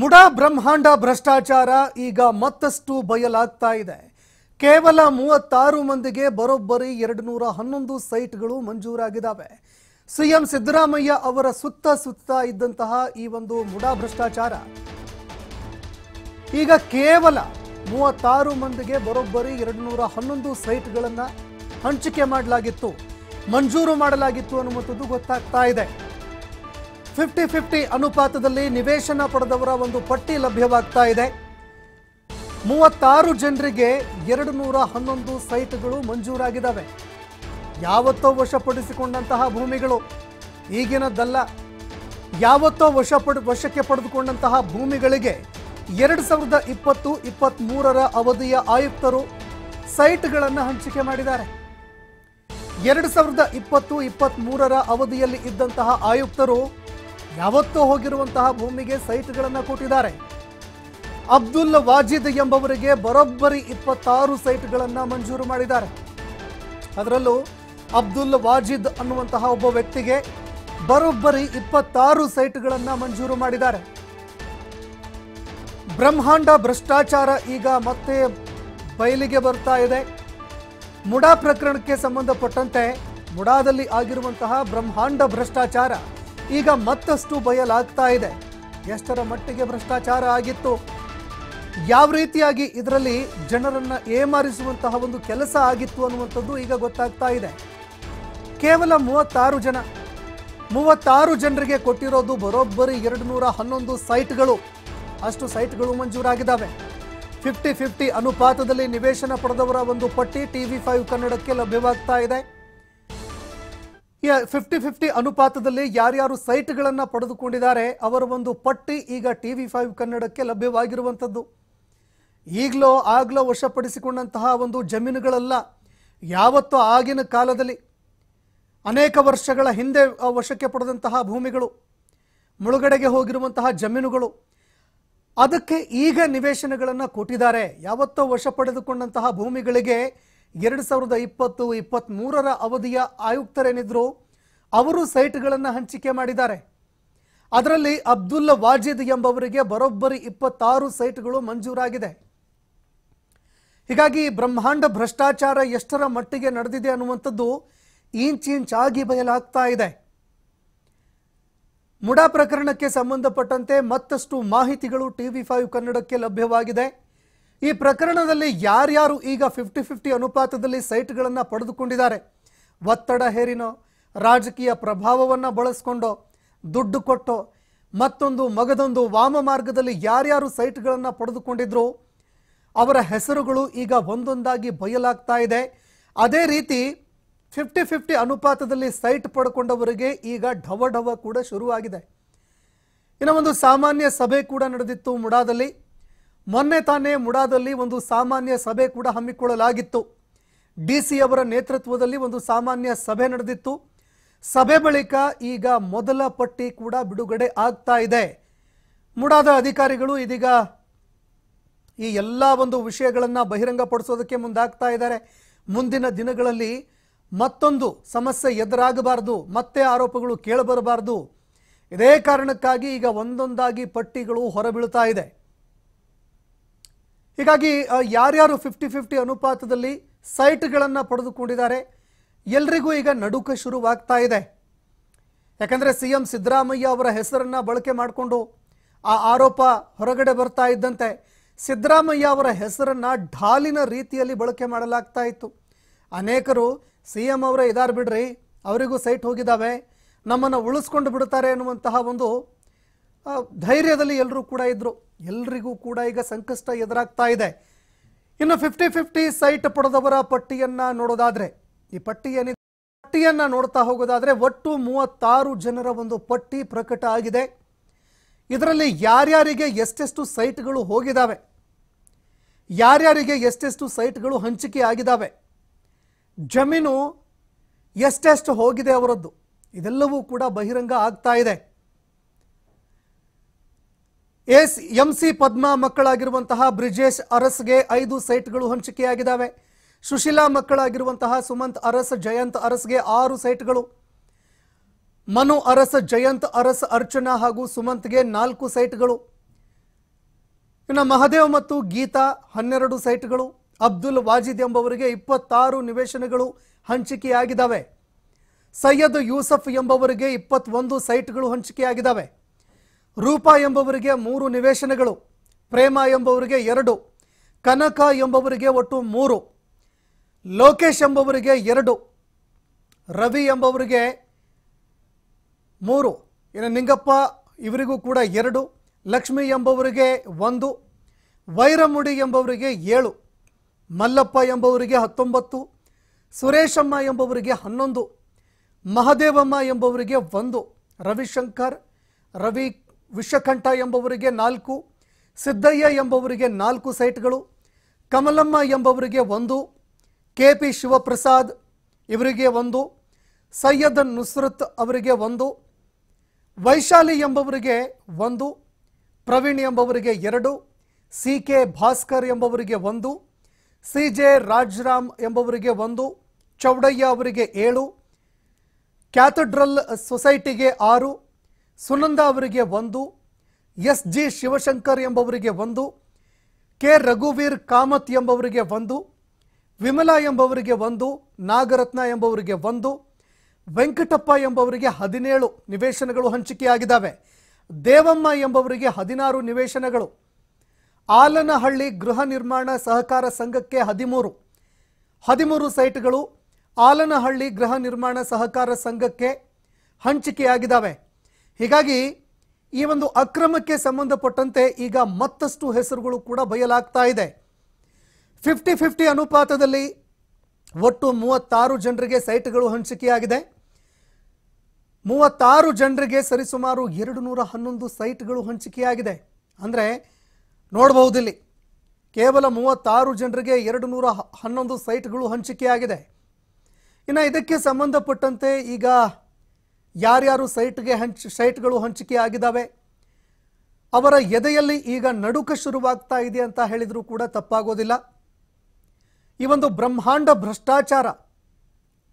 ಮುಡಾ ಬ್ರಹ್ಮಾಂಡ ಭ್ರಷ್ಟಾಚಾರ ಈಗ ಮತ್ತಷ್ಟು ಬಯಲಾಗ್ತಾ ಇದೆ ಕೇವಲ ಮೂವತ್ತಾರು ಮಂದಿಗೆ ಬರೋಬ್ಬರಿ ಎರಡು ನೂರ ಹನ್ನೊಂದು ಸೈಟ್ಗಳು ಮಂಜೂರಾಗಿದ್ದಾವೆ ಸಿಎಂ ಸಿದ್ದರಾಮಯ್ಯ ಅವರ ಸುತ್ತ ಸುತ್ತ ಇದ್ದಂತಹ ಈ ಒಂದು ಮುಡಾ ಭ್ರಷ್ಟಾಚಾರ ಈಗ ಕೇವಲ ಮೂವತ್ತಾರು ಮಂದಿಗೆ ಬರೋಬ್ಬರಿ ಎರಡು ನೂರ ಹನ್ನೊಂದು ಸೈಟ್ಗಳನ್ನು ಹಂಚಿಕೆ ಮಾಡಲಾಗಿತ್ತು ಮಂಜೂರು ಮಾಡಲಾಗಿತ್ತು ಅನ್ನುವಂಥದ್ದು ಗೊತ್ತಾಗ್ತಾ ಇದೆ ಫಿಫ್ಟಿ ಫಿಫ್ಟಿ ಅನುಪಾತದಲ್ಲಿ ನಿವೇಶನ ಪಡೆದವರ ಒಂದು ಪಟ್ಟಿ ಲಭ್ಯವಾಗ್ತಾ ಇದೆ ಮೂವತ್ತಾರು ಜನರಿಗೆ ಎರಡು ನೂರ ಹನ್ನೊಂದು ಸೈಟ್ಗಳು ಮಂಜೂರಾಗಿದ್ದಾವೆ ಯಾವತ್ತೋ ವಶಪಡಿಸಿಕೊಂಡಂತಹ ಭೂಮಿಗಳು ಈಗಿನದ್ದಲ್ಲ ಯಾವತ್ತೋ ವಶ ವಶಕ್ಕೆ ಪಡೆದುಕೊಂಡಂತಹ ಭೂಮಿಗಳಿಗೆ ಎರಡು ಸಾವಿರದ ಇಪ್ಪತ್ತು ಇಪ್ಪತ್ತ್ಮೂರರ ಅವಧಿಯ ಆಯುಕ್ತರು ಸೈಟ್ಗಳನ್ನು ಹಂಚಿಕೆ ಮಾಡಿದ್ದಾರೆ ಎರಡು ಸಾವಿರದ ಇಪ್ಪತ್ತು ಇಪ್ಪತ್ತ್ಮೂರರ ಅವಧಿಯಲ್ಲಿ ಇದ್ದಂತಹ ಆಯುಕ್ತರು ಯಾವತ್ತೂ ಹೋಗಿರುವಂತಹ ಭೂಮಿಗೆ ಸೈಟ್ಗಳನ್ನು ಕೊಟ್ಟಿದ್ದಾರೆ ಅಬ್ದುಲ್ ವಾಜಿದ್ ಎಂಬವರಿಗೆ ಬರೋಬ್ಬರಿ ಇಪ್ಪತ್ತಾರು ಸೈಟ್ಗಳನ್ನು ಮಂಜೂರು ಮಾಡಿದ್ದಾರೆ ಅದರಲ್ಲೂ ಅಬ್ದುಲ್ ವಾಜಿದ್ ಅನ್ನುವಂತಹ ಒಬ್ಬ ವ್ಯಕ್ತಿಗೆ ಬರೋಬ್ಬರಿ ಇಪ್ಪತ್ತಾರು ಸೈಟ್ಗಳನ್ನು ಮಂಜೂರು ಮಾಡಿದ್ದಾರೆ ಬ್ರಹ್ಮಾಂಡ ಭ್ರಷ್ಟಾಚಾರ ಈಗ ಮತ್ತೆ ಬಯಲಿಗೆ ಬರ್ತಾ ಇದೆ ಮುಡಾ ಪ್ರಕರಣಕ್ಕೆ ಸಂಬಂಧಪಟ್ಟಂತೆ ಮುಡಾದಲ್ಲಿ ಆಗಿರುವಂತಹ ಬ್ರಹ್ಮಾಂಡ ಭ್ರಷ್ಟಾಚಾರ ಈಗ ಮತ್ತಷ್ಟು ಬಯಲಾಗ್ತಾ ಇದೆ ಎಷ್ಟರ ಮಟ್ಟಿಗೆ ಭ್ರಷ್ಟಾಚಾರ ಆಗಿತ್ತು ಯಾವ ರೀತಿಯಾಗಿ ಇದರಲ್ಲಿ ಜನರನ್ನ ಏಮಾರಿಸುವಂತಹ ಒಂದು ಕೆಲಸ ಆಗಿತ್ತು ಅನ್ನುವಂಥದ್ದು ಈಗ ಗೊತ್ತಾಗ್ತಾ ಇದೆ ಕೇವಲ ಮೂವತ್ತಾರು ಜನ ಮೂವತ್ತಾರು ಜನರಿಗೆ ಕೊಟ್ಟಿರೋದು ಬರೋಬ್ಬರಿ ಎರಡು ನೂರ ಹನ್ನೊಂದು ಸೈಟ್ಗಳು ಅಷ್ಟು ಸೈಟ್ಗಳು ಮಂಜೂರಾಗಿದ್ದಾವೆ ಫಿಫ್ಟಿ ಫಿಫ್ಟಿ ಅನುಪಾತದಲ್ಲಿ ನಿವೇಶನ ಪಡೆದವರ ಒಂದು ಪಟ್ಟಿ ಟಿ ವಿ ಫೈವ್ ಕನ್ನಡಕ್ಕೆ ಲಭ್ಯವಾಗ್ತಾ ಇದೆ ಫಿಫ್ಟಿ ಫಿಫ್ಟಿ ಅನುಪಾತದಲ್ಲಿ ಯಾರ್ಯಾರು ಸೈಟ್ಗಳನ್ನು ಪಡೆದುಕೊಂಡಿದ್ದಾರೆ ಅವರ ಒಂದು ಪಟ್ಟಿ ಈಗ ಟಿ ವಿ ಫೈವ್ ಕನ್ನಡಕ್ಕೆ ಲಭ್ಯವಾಗಿರುವಂಥದ್ದು ಈಗಲೋ ಆಗಲೋ ವಶಪಡಿಸಿಕೊಂಡಂತಹ ಒಂದು ಜಮೀನುಗಳಲ್ಲ ಯಾವತ್ತೋ ಆಗಿನ ಕಾಲದಲ್ಲಿ ಅನೇಕ ವರ್ಷಗಳ ಹಿಂದೆ ವಶಕ್ಕೆ ಪಡೆದಂತಹ ಭೂಮಿಗಳು ಮುಳುಗಡೆಗೆ ಹೋಗಿರುವಂತಹ ಜಮೀನುಗಳು ಅದಕ್ಕೆ ಈಗ ನಿವೇಶನಗಳನ್ನು ಕೊಟ್ಟಿದ್ದಾರೆ ಯಾವತ್ತೋ ವಶ ಪಡೆದುಕೊಂಡಂತಹ ಭೂಮಿಗಳಿಗೆ ಎರಡು ಸಾವಿರದ ಇಪ್ಪತ್ತು ಇಪ್ಪತ್ತ್ಮೂರರ ಅವಧಿಯ ಆಯುಕ್ತರೇನಿದ್ರು ಅವರು ಸೈಟ್ಗಳನ್ನು ಹಂಚಿಕೆ ಮಾಡಿದ್ದಾರೆ ಅದರಲ್ಲಿ ಅಬ್ದುಲ್ಲಾ ವಾಜಿದ್ ಎಂಬವರಿಗೆ ಬರೋಬ್ಬರಿ ಇಪ್ಪತ್ತಾರು ಸೈಟ್ಗಳು ಮಂಜೂರಾಗಿದೆ ಹೀಗಾಗಿ ಬ್ರಹ್ಮಾಂಡ ಭ್ರಷ್ಟಾಚಾರ ಎಷ್ಟರ ಮಟ್ಟಿಗೆ ನಡೆದಿದೆ ಅನ್ನುವಂಥದ್ದು ಇಂಚಿಂಚಾಗಿ ಬಯಲಾಗ್ತಾ ಇದೆ ಮುಡಾ ಪ್ರಕರಣಕ್ಕೆ ಸಂಬಂಧಪಟ್ಟಂತೆ ಮತ್ತಷ್ಟು ಮಾಹಿತಿಗಳು ಟಿವಿ ಫೈವ್ ಕನ್ನಡಕ್ಕೆ ಲಭ್ಯವಾಗಿದೆ ಈ ಪ್ರಕರಣದಲ್ಲಿ ಯಾರ್ಯಾರು ಈಗ ಫಿಫ್ಟಿ ಫಿಫ್ಟಿ ಅನುಪಾತದಲ್ಲಿ ಸೈಟ್ಗಳನ್ನು ಪಡೆದುಕೊಂಡಿದ್ದಾರೆ ಒತ್ತಡ ಹೇರಿನೋ ರಾಜಕೀಯ ಪ್ರಭಾವವನ್ನು ಬಳಸ್ಕೊಂಡೋ ದುಡ್ಡು ಕೊಟ್ಟೋ ಮತ್ತೊಂದು ಮಗದೊಂದು ವಾಮ ಮಾರ್ಗದಲ್ಲಿ ಯಾರ್ಯಾರು ಸೈಟ್ಗಳನ್ನು ಪಡೆದುಕೊಂಡಿದ್ರು ಅವರ ಹೆಸರುಗಳು ಈಗ ಒಂದೊಂದಾಗಿ ಬಯಲಾಗ್ತಾ ಇದೆ ಅದೇ ರೀತಿ ಫಿಫ್ಟಿ ಫಿಫ್ಟಿ ಅನುಪಾತದಲ್ಲಿ ಸೈಟ್ ಪಡ್ಕೊಂಡವರಿಗೆ ಈಗ ಢವ ಕೂಡ ಶುರುವಾಗಿದೆ ಇನ್ನು ಒಂದು ಸಾಮಾನ್ಯ ಸಭೆ ಕೂಡ ನಡೆದಿತ್ತು ಮುಡಾದಲ್ಲಿ ಮೊನ್ನೆ ತಾನೇ ಮುಡಾದಲ್ಲಿ ಒಂದು ಸಾಮಾನ್ಯ ಸಭೆ ಕೂಡ ಹಮ್ಮಿಕೊಳ್ಳಲಾಗಿತ್ತು ಡಿ ಸಿ ಅವರ ನೇತೃತ್ವದಲ್ಲಿ ಒಂದು ಸಾಮಾನ್ಯ ಸಭೆ ನಡೆದಿತ್ತು ಸಭೆ ಬಳಿಕ ಈಗ ಮೊದಲ ಪಟ್ಟಿ ಕೂಡ ಬಿಡುಗಡೆ ಆಗ್ತಾ ಇದೆ ಮುಡಾದ ಅಧಿಕಾರಿಗಳು ಇದೀಗ ಈ ಎಲ್ಲ ಒಂದು ವಿಷಯಗಳನ್ನು ಬಹಿರಂಗಪಡಿಸೋದಕ್ಕೆ ಮುಂದಾಗ್ತಾ ಇದ್ದಾರೆ ಮುಂದಿನ ದಿನಗಳಲ್ಲಿ ಮತ್ತೊಂದು ಸಮಸ್ಯೆ ಎದುರಾಗಬಾರ್ದು ಮತ್ತೆ ಆರೋಪಗಳು ಕೇಳಬರಬಾರ್ದು ಇದೇ ಕಾರಣಕ್ಕಾಗಿ ಈಗ ಒಂದೊಂದಾಗಿ ಪಟ್ಟಿಗಳು ಹೊರಬೀಳ್ತಾ ಇದೆ ಹೀಗಾಗಿ ಯಾರ್ಯಾರು ಫಿಫ್ಟಿ ಫಿಫ್ಟಿ ಅನುಪಾತದಲ್ಲಿ ಸೈಟ್ಗಳನ್ನು ಪಡೆದುಕೊಂಡಿದ್ದಾರೆ ಎಲ್ರಿಗೂ ಈಗ ನಡುಕ ಶುರುವಾಗ್ತಾ ಇದೆ ಯಾಕಂದರೆ ಸಿ ಎಂ ಸಿದ್ದರಾಮಯ್ಯ ಅವರ ಹೆಸರನ್ನು ಬಳಕೆ ಮಾಡಿಕೊಂಡು ಆ ಆರೋಪ ಹೊರಗಡೆ ಬರ್ತಾ ಇದ್ದಂತೆ ಸಿದ್ದರಾಮಯ್ಯ ಅವರ ಹೆಸರನ್ನು ಢಾಲಿನ ರೀತಿಯಲ್ಲಿ ಬಳಕೆ ಮಾಡಲಾಗ್ತಾ ಇತ್ತು ಅನೇಕರು ಸಿ ಎಂ ಅವರೇ ಇದಾರು ಬಿಡ್ರಿ ಅವರಿಗೂ ಸೈಟ್ ಹೋಗಿದ್ದಾವೆ ನಮ್ಮನ್ನು ಉಳಿಸ್ಕೊಂಡು ಬಿಡ್ತಾರೆ ಎನ್ನುವಂತಹ ಒಂದು ಧೈರ್ಯದಲ್ಲಿ ಎಲ್ಲರೂ ಕೂಡ ಇದ್ದರು ಎಲ್ರಿಗೂ ಕೂಡ ಈಗ ಸಂಕಷ್ಟ ಎದುರಾಗ್ತಾ ಇದೆ ಇನ್ನು ಫಿಫ್ಟಿ ಫಿಫ್ಟಿ ಸೈಟ್ ಪಡೆದವರ ಪಟ್ಟಿಯನ್ನು ನೋಡೋದಾದರೆ ಈ ಪಟ್ಟಿ ಏನಿದೆ ಪಟ್ಟಿಯನ್ನು ನೋಡ್ತಾ ಹೋಗೋದಾದರೆ ಒಟ್ಟು ಮೂವತ್ತಾರು ಜನರ ಒಂದು ಪಟ್ಟಿ ಪ್ರಕಟ ಆಗಿದೆ ಇದರಲ್ಲಿ ಯಾರ್ಯಾರಿಗೆ ಎಷ್ಟೆಷ್ಟು ಸೈಟ್ಗಳು ಹೋಗಿದ್ದಾವೆ ಯಾರ್ಯಾರಿಗೆ ಎಷ್ಟೆಷ್ಟು ಸೈಟ್ಗಳು ಹಂಚಿಕೆ ಆಗಿದ್ದಾವೆ ಜಮೀನು ಎಷ್ಟೆಷ್ಟು ಹೋಗಿದೆ ಅವರದ್ದು ಇದೆಲ್ಲವೂ ಕೂಡ ಬಹಿರಂಗ ಆಗ್ತಾ ಇದೆ ಎಸ್ ಎಂ ಸಿ ಪದ್ಮಾ ಮಕ್ಕಳಾಗಿರುವಂತಹ ಬ್ರಿಜೇಶ್ ಅರಸ್ಗೆ ಐದು ಸೈಟ್ಗಳು ಹಂಚಿಕೆಯಾಗಿದ್ದಾವೆ ಸುಶೀಲಾ ಮಕ್ಕಳಾಗಿರುವಂತಹ ಸುಮಂತ್ ಅರಸ್ ಜಯಂತ್ ಅರಸ್ಗೆ ಆರು ಸೈಟ್ಗಳು ಮನು ಅರಸ್ ಜಯಂತ್ ಅರಸ್ ಅರ್ಚನಾ ಹಾಗೂ ಸುಮಂತ್ಗೆ ನಾಲ್ಕು ಸೈಟ್ಗಳು ಇನ್ನು ಮಹದೇವ್ ಮತ್ತು ಗೀತಾ ಹನ್ನೆರಡು ಸೈಟ್ಗಳು ಅಬ್ದುಲ್ ವಾಜಿದ್ ಎಂಬವರಿಗೆ ಇಪ್ಪತ್ತಾರು ನಿವೇಶನಗಳು ಹಂಚಿಕೆಯಾಗಿದ್ದಾವೆ ಸೈಯದ್ ಯೂಸಫ್ ಎಂಬವರಿಗೆ ಇಪ್ಪತ್ತೊಂದು ಸೈಟ್ಗಳು ಹಂಚಿಕೆಯಾಗಿದ್ದಾವೆ ರೂಪ ಎಂಬವರಿಗೆ ಮೂರು ನಿವೇಶನಗಳು ಪ್ರೇಮ ಎಂಬವರಿಗೆ ಎರಡು ಕನಕ ಎಂಬವರಿಗೆ ಒಟ್ಟು ಮೂರು ಲೋಕೇಶ್ ಎಂಬವರಿಗೆ ಎರಡು ರವಿ ಎಂಬವರಿಗೆ ಮೂರು ಇನ್ನು ನಿಂಗಪ್ಪ ಇವರಿಗೂ ಕೂಡ ಎರಡು ಲಕ್ಷ್ಮಿ ಎಂಬವರಿಗೆ ಒಂದು ವೈರಮುಡಿ ಎಂಬವರಿಗೆ ಏಳು ಮಲ್ಲಪ್ಪ ಎಂಬವರಿಗೆ ಹತ್ತೊಂಬತ್ತು ಸುರೇಶಮ್ಮ ಎಂಬವರಿಗೆ ಹನ್ನೊಂದು ಮಹದೇವಮ್ಮ ಎಂಬವರಿಗೆ ಒಂದು ರವಿಶಂಕರ್ ರವಿ ವಿಶ್ವಕಂಠ ಎಂಬವರಿಗೆ ನಾಲ್ಕು ಸಿದ್ದಯ್ಯ ಎಂಬವರಿಗೆ ನಾಲ್ಕು ಸೈಟ್ಗಳು ಕಮಲಮ್ಮ ಎಂಬವರಿಗೆ ಒಂದು ಕೆ ಪಿ ಶಿವಪ್ರಸಾದ್ ಇವರಿಗೆ ಒಂದು ಸೈಯದ್ ನುಸ್ರತ್ ಅವರಿಗೆ ಒಂದು ವೈಶಾಲಿ ಎಂಬವರಿಗೆ ಒಂದು ಪ್ರವೀಣ್ ಎಂಬವರಿಗೆ ಎರಡು ಸಿ ಕೆ ಭಾಸ್ಕರ್ ಎಂಬವರಿಗೆ ಒಂದು ಸಿ ಜೆ ರಾಜರಾಮ್ ಎಂಬವರಿಗೆ ಒಂದು ಚೌಡಯ್ಯ ಅವರಿಗೆ ಏಳು ಕ್ಯಾಥಡ್ರಲ್ ಸೊಸೈಟಿಗೆ ಆರು ಸುನಂದ ಅವರಿಗೆ ಒಂದು ಎಸ್ ಜಿ ಶಿವಶಂಕರ್ ಎಂಬವರಿಗೆ ಒಂದು ಕೆ ರಘುವೀರ್ ಕಾಮತ್ ಎಂಬವರಿಗೆ ಒಂದು ವಿಮಲಾ ಎಂಬವರಿಗೆ ಒಂದು ನಾಗರತ್ನ ಎಂಬವರಿಗೆ ಒಂದು ವೆಂಕಟಪ್ಪ ಎಂಬವರಿಗೆ ಹದಿನೇಳು ನಿವೇಶನಗಳು ಹಂಚಿಕೆಯಾಗಿದ್ದಾವೆ ದೇವಮ್ಮ ಎಂಬವರಿಗೆ ಹದಿನಾರು ನಿವೇಶನಗಳು ಆಲನಹಳ್ಳಿ ಗೃಹ ನಿರ್ಮಾಣ ಸಹಕಾರ ಸಂಘಕ್ಕೆ ಹದಿಮೂರು ಹದಿಮೂರು ಸೈಟ್ಗಳು ಆಲನಹಳ್ಳಿ ಗೃಹ ನಿರ್ಮಾಣ ಸಹಕಾರ ಸಂಘಕ್ಕೆ ಹಂಚಿಕೆಯಾಗಿದ್ದಾವೆ ಹೀಗಾಗಿ ಈ ಒಂದು ಅಕ್ರಮಕ್ಕೆ ಸಂಬಂಧಪಟ್ಟಂತೆ ಈಗ ಮತ್ತಷ್ಟು ಹೆಸರುಗಳು ಕೂಡ ಬಯಲಾಗ್ತಾ ಇದೆ ಫಿಫ್ಟಿ ಫಿಫ್ಟಿ ಅನುಪಾತದಲ್ಲಿ ಒಟ್ಟು ಮೂವತ್ತಾರು ಜನರಿಗೆ ಸೈಟ್ಗಳು ಹಂಚಿಕೆಯಾಗಿದೆ ಮೂವತ್ತಾರು ಜನರಿಗೆ ಸರಿಸುಮಾರು ಎರಡು ನೂರ ಹನ್ನೊಂದು ಸೈಟ್ಗಳು ಹಂಚಿಕೆಯಾಗಿದೆ ಅಂದರೆ ನೋಡಬಹುದಿಲ್ಲಿ ಕೇವಲ ಮೂವತ್ತಾರು ಜನರಿಗೆ ಎರಡು ನೂರ ಹನ್ನೊಂದು ಸೈಟ್ಗಳು ಹಂಚಿಕೆಯಾಗಿದೆ ಇನ್ನು ಇದಕ್ಕೆ ಸಂಬಂಧಪಟ್ಟಂತೆ ಈಗ ಯಾರ್ಯಾರು ಸೈಟ್ಗೆ ಹಂಚ್ ಸೈಟ್ಗಳು ಹಂಚಿಕೆ ಆಗಿದ್ದಾವೆ ಅವರ ಎದೆಯಲ್ಲಿ ಈಗ ನಡುಕ ಶುರುವಾಗ್ತಾ ಇದೆ ಅಂತ ಹೇಳಿದರೂ ಕೂಡ ತಪ್ಪಾಗೋದಿಲ್ಲ ಈ ಒಂದು ಬ್ರಹ್ಮಾಂಡ ಭ್ರಷ್ಟಾಚಾರ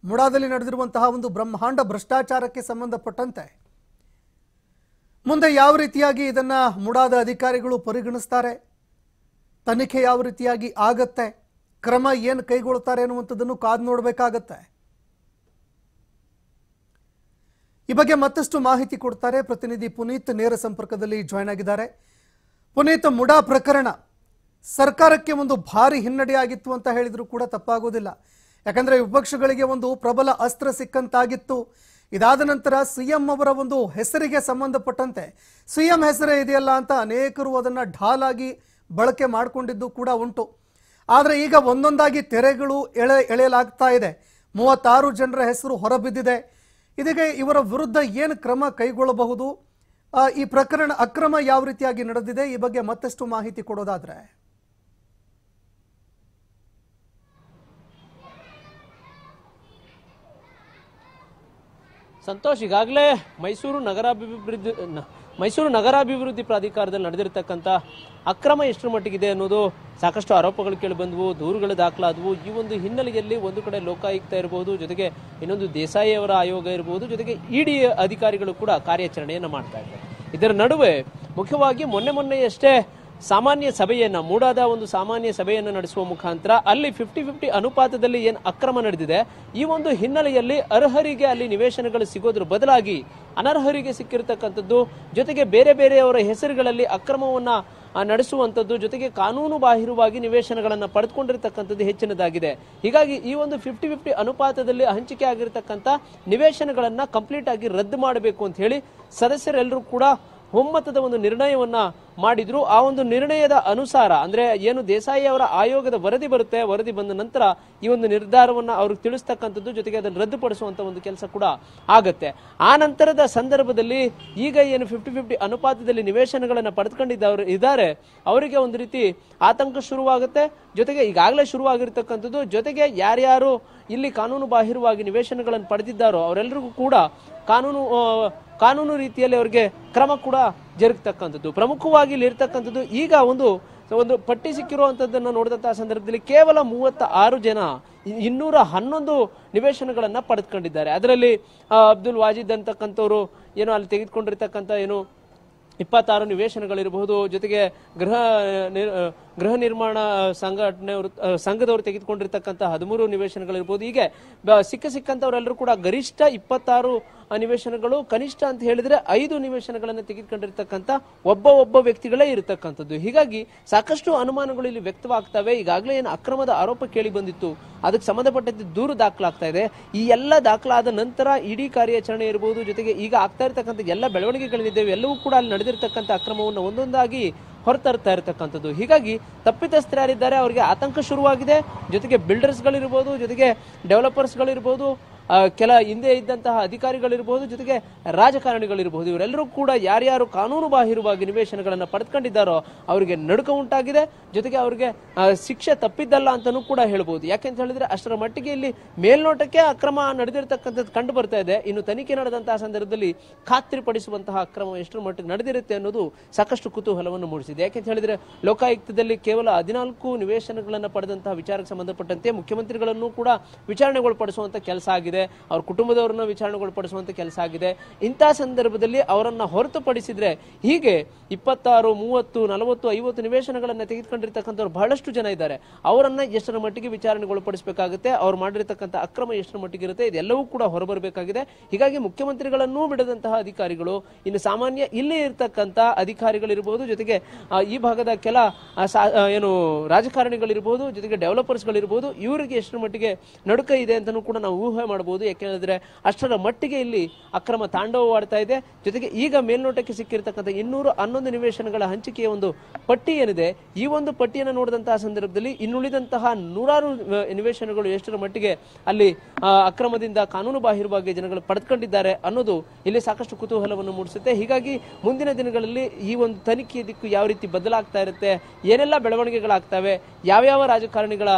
ಮುಡಾದಲ್ಲಿ ನಡೆದಿರುವಂತಹ ಒಂದು ಬ್ರಹ್ಮಾಂಡ ಭ್ರಷ್ಟಾಚಾರಕ್ಕೆ ಸಂಬಂಧಪಟ್ಟಂತೆ ಮುಂದೆ ಯಾವ ರೀತಿಯಾಗಿ ಇದನ್ನು ಮುಡಾದ ಅಧಿಕಾರಿಗಳು ಪರಿಗಣಿಸ್ತಾರೆ ತನಿಖೆ ಯಾವ ರೀತಿಯಾಗಿ ಆಗತ್ತೆ ಕ್ರಮ ಏನು ಕೈಗೊಳ್ತಾರೆ ಅನ್ನುವಂಥದ್ದನ್ನು ಕಾದು ನೋಡಬೇಕಾಗತ್ತೆ ಈ ಬಗ್ಗೆ ಮತ್ತಷ್ಟು ಮಾಹಿತಿ ಕೊಡ್ತಾರೆ ಪ್ರತಿನಿಧಿ ಪುನೀತ್ ನೇರ ಸಂಪರ್ಕದಲ್ಲಿ ಜಾಯ್ನ್ ಆಗಿದ್ದಾರೆ ಪುನೀತ್ ಮುಡಾ ಪ್ರಕರಣ ಸರ್ಕಾರಕ್ಕೆ ಒಂದು ಭಾರಿ ಹಿನ್ನಡೆಯಾಗಿತ್ತು ಅಂತ ಹೇಳಿದರೂ ಕೂಡ ತಪ್ಪಾಗೋದಿಲ್ಲ ಯಾಕಂದ್ರೆ ವಿಪಕ್ಷಗಳಿಗೆ ಒಂದು ಪ್ರಬಲ ಅಸ್ತ್ರ ಸಿಕ್ಕಂತಾಗಿತ್ತು ಇದಾದ ನಂತರ ಸಿಎಂ ಅವರ ಒಂದು ಹೆಸರಿಗೆ ಸಂಬಂಧಪಟ್ಟಂತೆ ಸಿಎಂ ಹೆಸರೇ ಇದೆಯಲ್ಲ ಅಂತ ಅನೇಕರು ಅದನ್ನ ಢಾಲಾಗಿ ಬಳಕೆ ಮಾಡಿಕೊಂಡಿದ್ದು ಕೂಡ ಉಂಟು ಆದರೆ ಈಗ ಒಂದೊಂದಾಗಿ ತೆರೆಗಳು ಎಳೆ ಎಳೆಯಲಾಗ್ತಾ ಇದೆ ಮೂವತ್ತಾರು ಜನರ ಹೆಸರು ಹೊರಬಿದ್ದಿದೆ ಇದಕ್ಕೆ ಇವರ ವಿರುದ್ಧ ಏನು ಕ್ರಮ ಕೈಗೊಳ್ಳಬಹುದು ಈ ಪ್ರಕರಣ ಅಕ್ರಮ ಯಾವ ರೀತಿಯಾಗಿ ನಡೆದಿದೆ ಈ ಬಗ್ಗೆ ಮತ್ತಷ್ಟು ಮಾಹಿತಿ ಕೊಡೋದಾದ್ರೆ ಸಂತೋಷ್ ಈಗಾಗಲೇ ಮೈಸೂರು ನಗರಾಭಿವೃದ್ಧಿ ಮೈಸೂರು ನಗರಾಭಿವೃದ್ಧಿ ಪ್ರಾಧಿಕಾರದಲ್ಲಿ ನಡೆದಿರತಕ್ಕಂಥ ಅಕ್ರಮ ಎಷ್ಟರ ಮಟ್ಟಿಗಿದೆ ಅನ್ನೋದು ಸಾಕಷ್ಟು ಆರೋಪಗಳು ಕೇಳಿಬಂದವು ದೂರುಗಳು ದಾಖಲಾದವು ಈ ಒಂದು ಹಿನ್ನೆಲೆಯಲ್ಲಿ ಒಂದು ಕಡೆ ಲೋಕಾಯುಕ್ತ ಇರಬಹುದು ಜೊತೆಗೆ ಇನ್ನೊಂದು ದೇಸಾಯಿಯವರ ಆಯೋಗ ಇರಬಹುದು ಜೊತೆಗೆ ಇಡಿ ಅಧಿಕಾರಿಗಳು ಕೂಡ ಕಾರ್ಯಾಚರಣೆಯನ್ನು ಮಾಡ್ತಾ ಇದ್ದಾರೆ ಇದರ ನಡುವೆ ಮುಖ್ಯವಾಗಿ ಮೊನ್ನೆ ಮೊನ್ನೆಯಷ್ಟೇ ಸಾಮಾನ್ಯ ಸಭೆಯನ್ನು ಮೂಡಾದ ಒಂದು ಸಾಮಾನ್ಯ ಸಭೆಯನ್ನು ನಡೆಸುವ ಮುಖಾಂತರ ಅಲ್ಲಿ ಫಿಫ್ಟಿ ಫಿಫ್ಟಿ ಅನುಪಾತದಲ್ಲಿ ಏನು ಅಕ್ರಮ ನಡೆದಿದೆ ಈ ಒಂದು ಹಿನ್ನೆಲೆಯಲ್ಲಿ ಅರ್ಹರಿಗೆ ಅಲ್ಲಿ ನಿವೇಶನಗಳು ಸಿಗೋದ್ರ ಬದಲಾಗಿ ಅನರ್ಹರಿಗೆ ಸಿಕ್ಕಿರ್ತಕ್ಕಂಥದ್ದು ಜೊತೆಗೆ ಬೇರೆ ಬೇರೆಯವರ ಹೆಸರುಗಳಲ್ಲಿ ಅಕ್ರಮವನ್ನು ನಡೆಸುವಂಥದ್ದು ಜೊತೆಗೆ ಕಾನೂನು ಬಾಹಿರವಾಗಿ ನಿವೇಶನಗಳನ್ನು ಪಡೆದುಕೊಂಡಿರ್ತಕ್ಕಂಥದ್ದು ಹೆಚ್ಚಿನದಾಗಿದೆ ಹೀಗಾಗಿ ಈ ಒಂದು ಫಿಫ್ಟಿ ಫಿಫ್ಟಿ ಅನುಪಾತದಲ್ಲಿ ಹಂಚಿಕೆ ಆಗಿರತಕ್ಕಂಥ ನಿವೇಶನಗಳನ್ನು ಕಂಪ್ಲೀಟ್ ಆಗಿ ರದ್ದು ಮಾಡಬೇಕು ಅಂತ ಹೇಳಿ ಸದಸ್ಯರೆಲ್ಲರೂ ಕೂಡ ಒಮ್ಮತದ ಒಂದು ನಿರ್ಣಯವನ್ನ ಮಾಡಿದ್ರು ಆ ಒಂದು ನಿರ್ಣಯದ ಅನುಸಾರ ಅಂದ್ರೆ ಏನು ದೇಸಾಯಿ ಅವರ ಆಯೋಗದ ವರದಿ ಬರುತ್ತೆ ವರದಿ ಬಂದ ನಂತರ ಈ ಒಂದು ನಿರ್ಧಾರವನ್ನ ಅವ್ರಿಗೆ ತಿಳಿಸ್ತಕ್ಕಂಥದ್ದು ಜೊತೆಗೆ ಅದನ್ನು ರದ್ದುಪಡಿಸುವಂತ ಒಂದು ಕೆಲಸ ಕೂಡ ಆಗತ್ತೆ ಆ ನಂತರದ ಸಂದರ್ಭದಲ್ಲಿ ಈಗ ಏನು ಫಿಫ್ಟಿ ಫಿಫ್ಟಿ ಅನುಪಾತದಲ್ಲಿ ನಿವೇಶನಗಳನ್ನು ಪಡೆದುಕೊಂಡಿದ್ದವರು ಇದ್ದಾರೆ ಅವರಿಗೆ ಒಂದು ರೀತಿ ಆತಂಕ ಶುರುವಾಗುತ್ತೆ ಜೊತೆಗೆ ಈಗಾಗಲೇ ಶುರುವಾಗಿರ್ತಕ್ಕಂಥದ್ದು ಜೊತೆಗೆ ಯಾರ್ಯಾರು ಇಲ್ಲಿ ಕಾನೂನು ಬಾಹಿರವಾಗಿ ನಿವೇಶನಗಳನ್ನು ಪಡೆದಿದ್ದಾರೋ ಅವರೆಲ್ಲರಿಗೂ ಕೂಡ ಕಾನೂನು ಕಾನೂನು ರೀತಿಯಲ್ಲಿ ಅವರಿಗೆ ಕ್ರಮ ಕೂಡ ಜರುಗತಕ್ಕಂಥದ್ದು ಪ್ರಮುಖವಾಗಿ ಇಲ್ಲಿರ್ತಕ್ಕಂಥದ್ದು ಈಗ ಒಂದು ಒಂದು ಪಟ್ಟಿ ಸಿಕ್ಕಿರುವಂಥದ್ದನ್ನು ನೋಡಿದಂತಹ ಸಂದರ್ಭದಲ್ಲಿ ಕೇವಲ ಮೂವತ್ತ ಆರು ಜನ ಇನ್ನೂರ ಹನ್ನೊಂದು ನಿವೇಶನಗಳನ್ನ ಪಡೆದುಕೊಂಡಿದ್ದಾರೆ ಅದರಲ್ಲಿ ಅಬ್ದುಲ್ ವಾಜಿದ್ ಅಂತಕ್ಕಂಥವ್ರು ಏನೋ ಅಲ್ಲಿ ತೆಗೆದುಕೊಂಡಿರ್ತಕ್ಕಂಥ ಏನು ಇಪ್ಪತ್ತಾರು ನಿವೇಶನಗಳಿರಬಹುದು ಜೊತೆಗೆ ಗೃಹ ಗೃಹ ನಿರ್ಮಾಣ ಸಂಘಟನೆ ಸಂಘದವರು ತೆಗೆದುಕೊಂಡಿರ್ತಕ್ಕಂಥ ಹದಿಮೂರು ನಿವೇಶನಗಳಿರ್ಬೋದು ಹೀಗೆ ಸಿಕ್ಕ ಸಿಕ್ಕಂಥವರೆಲ್ಲರೂ ಕೂಡ ಗರಿಷ್ಠ ಇಪ್ಪತ್ತಾರು ನಿವೇಶನಗಳು ಕನಿಷ್ಠ ಅಂತ ಹೇಳಿದ್ರೆ ಐದು ನಿವೇಶನಗಳನ್ನು ತೆಗೆದುಕೊಂಡಿರ್ತಕ್ಕಂಥ ಒಬ್ಬ ಒಬ್ಬ ವ್ಯಕ್ತಿಗಳೇ ಇರತಕ್ಕಂಥದ್ದು ಹೀಗಾಗಿ ಸಾಕಷ್ಟು ಅನುಮಾನಗಳು ಇಲ್ಲಿ ವ್ಯಕ್ತವಾಗ್ತವೆ ಈಗಾಗಲೇ ಏನು ಅಕ್ರಮದ ಆರೋಪ ಕೇಳಿ ಬಂದಿತ್ತು ಅದಕ್ಕೆ ಸಂಬಂಧಪಟ್ಟಂತೆ ದೂರು ದಾಖಲಾಗ್ತಾ ಇದೆ ಈ ಎಲ್ಲ ದಾಖಲಾದ ನಂತರ ಇಡೀ ಕಾರ್ಯಾಚರಣೆ ಇರಬಹುದು ಜೊತೆಗೆ ಈಗ ಆಗ್ತಾ ಇರತಕ್ಕಂಥ ಎಲ್ಲ ಬೆಳವಣಿಗೆಗಳಿದ್ದೇವೆ ಎಲ್ಲವೂ ಕೂಡ ಅಲ್ಲಿ ನಡೆದಿರ್ತಕ್ಕಂಥ ಅಕ್ರಮವನ್ನು ಒಂದೊಂದಾಗಿ ಹೊರತರ್ತಾ ಇರತಕ್ಕಂಥದ್ದು ಹೀಗಾಗಿ ತಪ್ಪಿತಸ್ಥರಾರಿದ್ದಾರೆ ಅವರಿಗೆ ಆತಂಕ ಶುರುವಾಗಿದೆ ಜೊತೆಗೆ ಬಿಲ್ಡರ್ಸ್ಗಳಿರ್ಬೋದು ಜೊತೆಗೆ ಡೆವಲಪರ್ಸ್ಗಳಿರ್ಬೋದು ಕೆಲ ಹಿಂದೆ ಇದ್ದಂತಹ ಅಧಿಕಾರಿಗಳಿರಬಹುದು ಜೊತೆಗೆ ರಾಜಕಾರಣಿಗಳಿರಬಹುದು ಇವರೆಲ್ಲರೂ ಕೂಡ ಯಾರ್ಯಾರು ಕಾನೂನು ಬಾಹಿರವಾಗಿ ನಿವೇಶನಗಳನ್ನು ಪಡೆದುಕೊಂಡಿದ್ದಾರೋ ಅವರಿಗೆ ನಡುಕ ಉಂಟಾಗಿದೆ ಜೊತೆಗೆ ಅವರಿಗೆ ಶಿಕ್ಷೆ ತಪ್ಪಿದ್ದಲ್ಲ ಅಂತಲೂ ಕೂಡ ಹೇಳ್ಬೋದು ಯಾಕೆಂತ ಹೇಳಿದ್ರೆ ಅಷ್ಟರ ಮಟ್ಟಿಗೆ ಇಲ್ಲಿ ಮೇಲ್ನೋಟಕ್ಕೆ ಅಕ್ರಮ ನಡೆದಿರ್ತಕ್ಕಂಥದ್ದು ಕಂಡು ಬರ್ತಾ ಇದೆ ಇನ್ನು ತನಿಖೆ ನಡೆದಂತಹ ಸಂದರ್ಭದಲ್ಲಿ ಖಾತ್ರಿಪಡಿಸುವಂತಹ ಅಕ್ರಮ ಎಷ್ಟರ ಮಟ್ಟಿಗೆ ನಡೆದಿರುತ್ತೆ ಅನ್ನೋದು ಸಾಕಷ್ಟು ಕುತೂಹಲವನ್ನು ಮೂಡಿಸಿದೆ ಯಾಕೆಂತ ಹೇಳಿದ್ರೆ ಲೋಕಾಯುಕ್ತದಲ್ಲಿ ಕೇವಲ ಹದಿನಾಲ್ಕು ನಿವೇಶನಗಳನ್ನು ಪಡೆದಂತಹ ವಿಚಾರಕ್ಕೆ ಸಂಬಂಧಪಟ್ಟಂತೆ ಮುಖ್ಯಮಂತ್ರಿಗಳನ್ನು ಕೂಡ ವಿಚಾರಣೆಗೊಳಪಡಿಸುವಂತಹ ಕೆಲಸ ಆಗಿದೆ ಆಗಿದೆ ಅವ್ರ ಕುಟುಂಬದವ್ರನ್ನ ವಿಚಾರಣೆಗೊಳಪಡಿಸುವಂತ ಕೆಲಸ ಆಗಿದೆ ಇಂಥ ಸಂದರ್ಭದಲ್ಲಿ ಅವರನ್ನ ಹೊರತುಪಡಿಸಿದ್ರೆ ಹೀಗೆ ಇಪ್ಪತ್ತಾರು ಮೂವತ್ತು ನಲವತ್ತು ಐವತ್ತು ನಿವೇಶನಗಳನ್ನ ತೆಗೆದುಕೊಂಡಿರ್ತಕ್ಕಂಥವ್ರು ಬಹಳಷ್ಟು ಜನ ಇದ್ದಾರೆ ಅವರನ್ನ ಎಷ್ಟರ ಮಟ್ಟಿಗೆ ವಿಚಾರಣೆಗೊಳಪಡಿಸಬೇಕಾಗುತ್ತೆ ಅವ್ರು ಮಾಡಿರತಕ್ಕಂಥ ಅಕ್ರಮ ಎಷ್ಟರ ಮಟ್ಟಿಗೆ ಇರುತ್ತೆ ಇದೆಲ್ಲವೂ ಕೂಡ ಹೊರಬರಬೇಕಾಗಿದೆ ಹೀಗಾಗಿ ಮುಖ್ಯಮಂತ್ರಿಗಳನ್ನೂ ಬಿಡದಂತಹ ಅಧಿಕಾರಿಗಳು ಇನ್ನು ಸಾಮಾನ್ಯ ಇಲ್ಲೇ ಇರತಕ್ಕಂಥ ಅಧಿಕಾರಿಗಳಿರ್ಬೋದು ಜೊತೆಗೆ ಈ ಭಾಗದ ಕೆಲ ಏನು ರಾಜಕಾರಣಿಗಳಿರ್ಬೋದು ಜೊತೆಗೆ ಡೆವಲಪರ್ಸ್ಗಳಿರ್ಬೋದು ಇವರಿಗೆ ಎಷ್ಟರ ಮಟ್ಟಿಗೆ ನಡುಕ ಇದೆ ಅಂತಲೂ ಕೂಡ ನಾವು ಊಹೆ ಮಾಡಬಹುದು ಮಾಡಬಹುದು ಯಾಕೆ ಹೇಳಿದ್ರೆ ಅಷ್ಟರ ಮಟ್ಟಿಗೆ ಇಲ್ಲಿ ಅಕ್ರಮ ತಾಂಡವವಾಡ್ತಾ ಇದೆ ಜೊತೆಗೆ ಈಗ ಮೇಲ್ನೋಟಕ್ಕೆ ಸಿಕ್ಕಿರತಕ್ಕಂಥ ಇನ್ನೂರು ಹನ್ನೊಂದು ನಿವೇಶನಗಳ ಹಂಚಿಕೆಯ ಒಂದು ಪಟ್ಟಿ ಏನಿದೆ ಈ ಒಂದು ಪಟ್ಟಿಯನ್ನು ನೋಡಿದಂತಹ ಸಂದರ್ಭದಲ್ಲಿ ಇನ್ನುಳಿದಂತಹ ನೂರಾರು ನಿವೇಶನಗಳು ಎಷ್ಟರ ಮಟ್ಟಿಗೆ ಅಲ್ಲಿ ಅಕ್ರಮದಿಂದ ಕಾನೂನು ಬಾಹಿರವಾಗಿ ಜನಗಳು ಪಡೆದುಕೊಂಡಿದ್ದಾರೆ ಅನ್ನೋದು ಇಲ್ಲಿ ಸಾಕಷ್ಟು ಕುತೂಹಲವನ್ನು ಮೂಡಿಸುತ್ತೆ ಹೀಗಾಗಿ ಮುಂದಿನ ದಿನಗಳಲ್ಲಿ ಈ ಒಂದು ತನಿಖೆ ದಿಕ್ಕು ಯಾವ ರೀತಿ ಬದಲಾಗ್ತಾ ಇರುತ್ತೆ ಏನೆಲ್ಲ ಬೆಳವಣಿಗೆಗಳಾಗ್ತವೆ ಯಾವ್ಯಾವ ರಾಜಕಾರಣಿಗಳ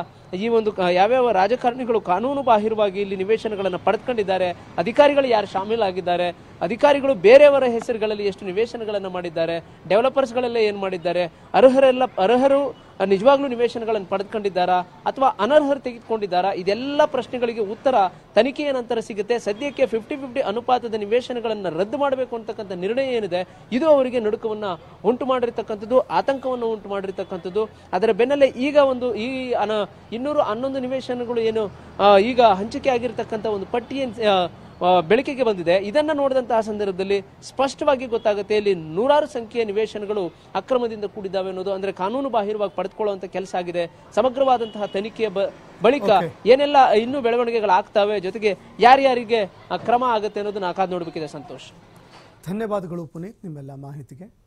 ಈ ಒಂದು ಯಾವ್ಯಾವ ರಾಜಕಾರಣಿಗಳು ಕಾನೂನು ಬಾಹಿರವಾಗಿ ಇಲ್ಲಿ ನಿವೇಶನಗಳನ್ನು ಪಡೆದುಕೊಂಡಿದ್ದಾರೆ ಅಧಿಕಾರಿಗಳು ಯಾರು ಶಾಮೀಲಾಗಿದ್ದಾರೆ ಅಧಿಕಾರಿಗಳು ಬೇರೆಯವರ ಹೆಸರುಗಳಲ್ಲಿ ಎಷ್ಟು ನಿವೇಶನಗಳನ್ನು ಮಾಡಿದ್ದಾರೆ ಡೆವಲಪರ್ಸ್ಗಳೆಲ್ಲ ಏನು ಮಾಡಿದ್ದಾರೆ ಅರ್ಹರೆಲ್ಲ ಅರ್ಹರು ನಿಜವಾಗ್ಲೂ ನಿವೇಶನಗಳನ್ನು ಪಡೆದುಕೊಂಡಿದ್ದಾರಾ ಅಥವಾ ಅನರ್ಹರು ತೆಗೆದುಕೊಂಡಿದ್ದಾರಾ ಇದೆಲ್ಲ ಪ್ರಶ್ನೆಗಳಿಗೆ ಉತ್ತರ ತನಿಖೆಯ ನಂತರ ಸಿಗುತ್ತೆ ಸದ್ಯಕ್ಕೆ ಫಿಫ್ಟಿ ಫಿಫ್ಟಿ ಅನುಪಾತದ ನಿವೇಶನಗಳನ್ನು ರದ್ದು ಮಾಡಬೇಕು ಅಂತಕ್ಕಂಥ ನಿರ್ಣಯ ಏನಿದೆ ಇದು ಅವರಿಗೆ ನಡುಕವನ್ನು ಉಂಟು ಮಾಡಿರ್ತಕ್ಕಂಥದ್ದು ಆತಂಕವನ್ನು ಉಂಟು ಮಾಡಿರ್ತಕ್ಕಂಥದ್ದು ಅದರ ಬೆನ್ನಲ್ಲೇ ಈಗ ಒಂದು ಈ ಅನ ಇನ್ನೂರು ಹನ್ನೊಂದು ನಿವೇಶನಗಳು ಏನು ಈಗ ಹಂಚಿಕೆ ಆಗಿರತಕ್ಕಂಥ ಒಂದು ಪಟ್ಟಿಯನ್ನು ಬೆಳಕಿಗೆ ಬಂದಿದೆ ಇದನ್ನು ನೋಡಿದಂತಹ ಸಂದರ್ಭದಲ್ಲಿ ಸ್ಪಷ್ಟವಾಗಿ ಗೊತ್ತಾಗುತ್ತೆ ಇಲ್ಲಿ ನೂರಾರು ಸಂಖ್ಯೆಯ ನಿವೇಶನಗಳು ಅಕ್ರಮದಿಂದ ಕೂಡಿದ್ದಾವೆ ಅನ್ನೋದು ಅಂದರೆ ಕಾನೂನು ಬಾಹಿರವಾಗಿ ಪಡೆದುಕೊಳ್ಳುವಂಥ ಕೆಲಸ ಆಗಿದೆ ಸಮಗ್ರವಾದಂತಹ ತನಿಖೆಯ ಬಳಿಕ ಏನೆಲ್ಲ ಇನ್ನೂ ಆಗ್ತಾವೆ ಜೊತೆಗೆ ಯಾರ್ಯಾರಿಗೆ ಕ್ರಮ ಆಗುತ್ತೆ ಅನ್ನೋದನ್ನ ಕಾದು ನೋಡಬೇಕಿದೆ ಸಂತೋಷ್ ಧನ್ಯವಾದಗಳು ಪುನೀತ್ ನಿಮ್ಮೆಲ್ಲ ಮಾಹಿತಿಗೆ